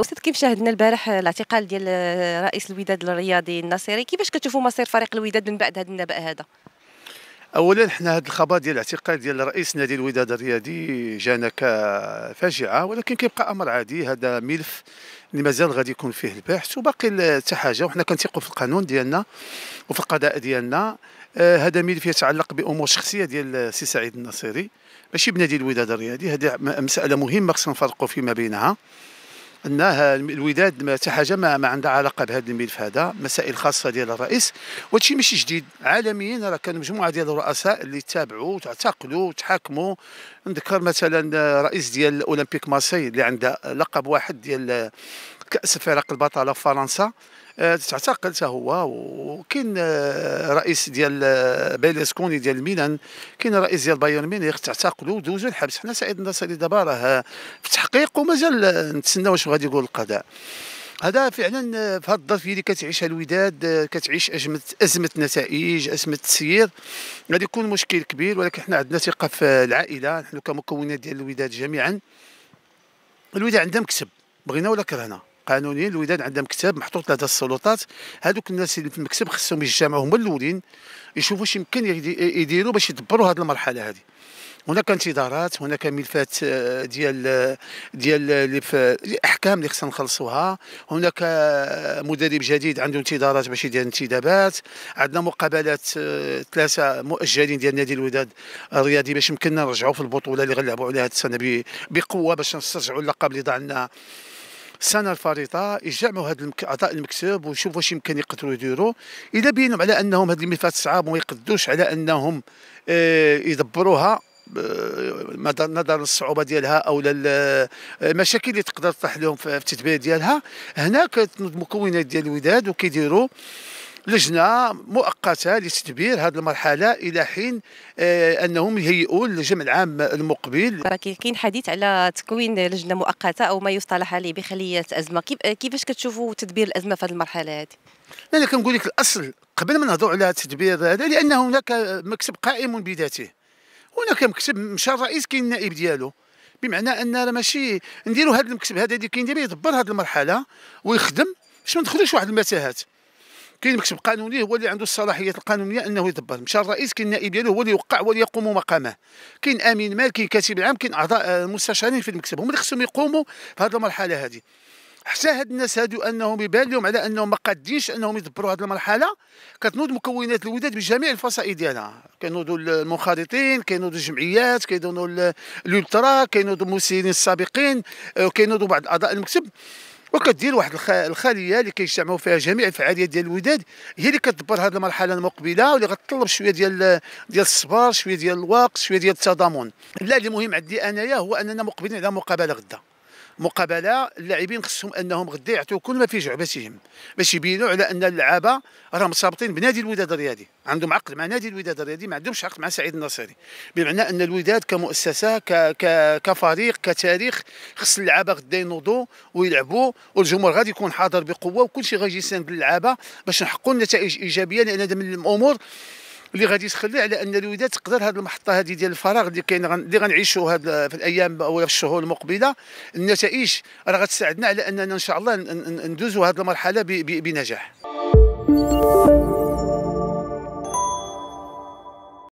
استاذ كيف شاهدنا البارح الاعتقال ديال رئيس الوداد الرياضي الناصري كيفاش كتشوفوا مصير فريق الوداد من بعد هذا النبأ هذا اولا حنا هذا الخبر ديال الاعتقال ديال رئيس نادي الوداد الرياضي جانا كفاجعه ولكن كيبقى امر عادي هذا ملف اللي مازال غادي يكون فيه البحث وباقي حتى حاجه وحنا كنثيقوا في القانون ديالنا وفي القضاء ديالنا آه، هذا ملف يتعلق بامور شخصيه ديال السي سعيد الناصري ماشي بنادي الوداد الرياضي هذه مساله مهمه خصنا نفرقوا فيما بينها انها الوداد ما حتى حاجه ما, ما عندها علاقه بهذا الملف هذا مسائل خاصه ديال الرئيس وهادشي ماشي جديد عالميا راه كانوا مجموعه ديال الرؤساء اللي تابعوا وتعتقلوا وتحاكموا نذكر مثلا رئيس ديال اولمبيك مارسي اللي عنده لقب واحد ديال كاس فرق البطله في فرنسا آه، تعتقل هو وكاين آه، رئيس ديال آه، بيليسكوني ديال ميلان كاين رئيس ديال بايرن ميونخ تعتقلوا ودوزوا الحبس حنا سعيد النصري دابا راه في تحقيق ومازال نتسنى واش غادي يقول القضاء هذا فعلا في هذه الظرفيه اللي كتعيشها الوداد كتعيش ازمه ازمه نتائج ازمه تسيير غادي يكون مشكل كبير ولكن حنا عندنا ثقه في العائله نحن كمكونات ديال الوداد جميعا الوداد عندها مكسب بغينا ولا كرهنا قانونيين الوداد عندهم مكتب محطوط لدى السلطات هذوك الناس اللي في المكتب خصهم يجتمعوا هما الاولين يشوفوا واش يمكن يديروا باش يدبروا هذه المرحله هذه هناك انتظارات هناك ملفات آه، ديال آه، ديال آه، اللي في احكام اللي خصنا نخلصوها هناك مدرب جديد عنده انتظارات باش يدير انتدابات عندنا مقابلات ثلاثه مؤجلين ديال نادي الوداد الرياضي باش يمكننا نرجعوا في البطوله اللي غنلعبوا عليها هذه السنه بقوه باش نسترجعوا اللقب اللي ضاع لنا السنه الفريطه يجمعوا هذا اعضاء المكتب ويشوفوا واش يمكن يقدروا يديروا اذا بينهم على انهم هذه الملفات صعاب وما يقدوش على انهم آه، يدبروها آه، نظرا للصعوبه ديالها او آه، المشاكل اللي تقدر تطرح لهم في التدبير ديالها هنا المكونات ديال الوداد وكيديروا لجنه مؤقته لتدبير هذه المرحله الى حين آه، انهم يهيئون الجمع العام المقبل كاين حديث على تكوين لجنه مؤقته او ما يصطلح عليه بخليه ازمه كيفاش كتشوفوا تدبير الازمه في هذه المرحله هذه انا كنقول لك الاصل قبل ما نهضروا على تدبير هذا لان هناك مكتب قائم بذاته هناك مكتب مشى الرئيس كاين النائب ديالو بمعنى ان راه ماشي نديروا هذا المكتب هذا اللي كاين دابا يدبر هذه المرحله ويخدم باش ما ندخلوش واحد المتاهات كاين مكتب قانوني هو اللي عنده الصلاحيات القانونيه انه يدبر مشى الرئيس كاين النائب ديالو هو اللي يوقع هو اللي يقوم مقامه كاين امين مال كاين كاتب عام كاين اعضاء آه، مستشارين في المكتب هما اللي خصهم يقوموا في هذه المرحله هذه حتى هاد الناس هادو انهم يبان لهم على انهم ما قادينش انهم يدبروا هاد المرحله كتنوض مكونات الوداد بجميع الفصائل ديالها كينوضوا المنخرطين كينوضوا الجمعيات كينوضوا الالترا كينوضوا المسيرين السابقين آه، كينوضوا بعض اعضاء المكتب وكدير واحد الخليه اللي كيجتمعوا فيها جميع الفعاليات ديال الوداد هي اللي كتدبر هذه المرحله المقبله واللي غتطلب شويه ديال ديال الصبر شويه ديال الوقت شويه ديال التضامن لا اللي مهم عندي انايا هو اننا مقبلين على مقابله غدا مقابله اللاعبين خصهم انهم غدا يعطيو كل ما في جعبتهم باش يبينوا على ان اللعابه راهم مرتبطين بنادي الوداد الرياضي عندهم عقد مع نادي الوداد الرياضي ما عندهمش عقد مع سعيد النصيري بمعنى ان الوداد كمؤسسه ك... ك... كفريق كتاريخ خص اللعابه غدا ينوضوا ويلعبوا والجمهور غادي يكون حاضر بقوه وكل شيء غادي يساند اللعابه باش نحققوا نتائج ايجابيه لان هذا من الامور واللي غادي تخلي على ان الوداد تقدر هذه المحطه هذه ديال الفراغ اللي كاين اللي غنعيشوا هذه في الايام او في الشهور المقبله النتائج راه غتساعدنا على اننا ان شاء الله ندوزوا هذه المرحله بنجاح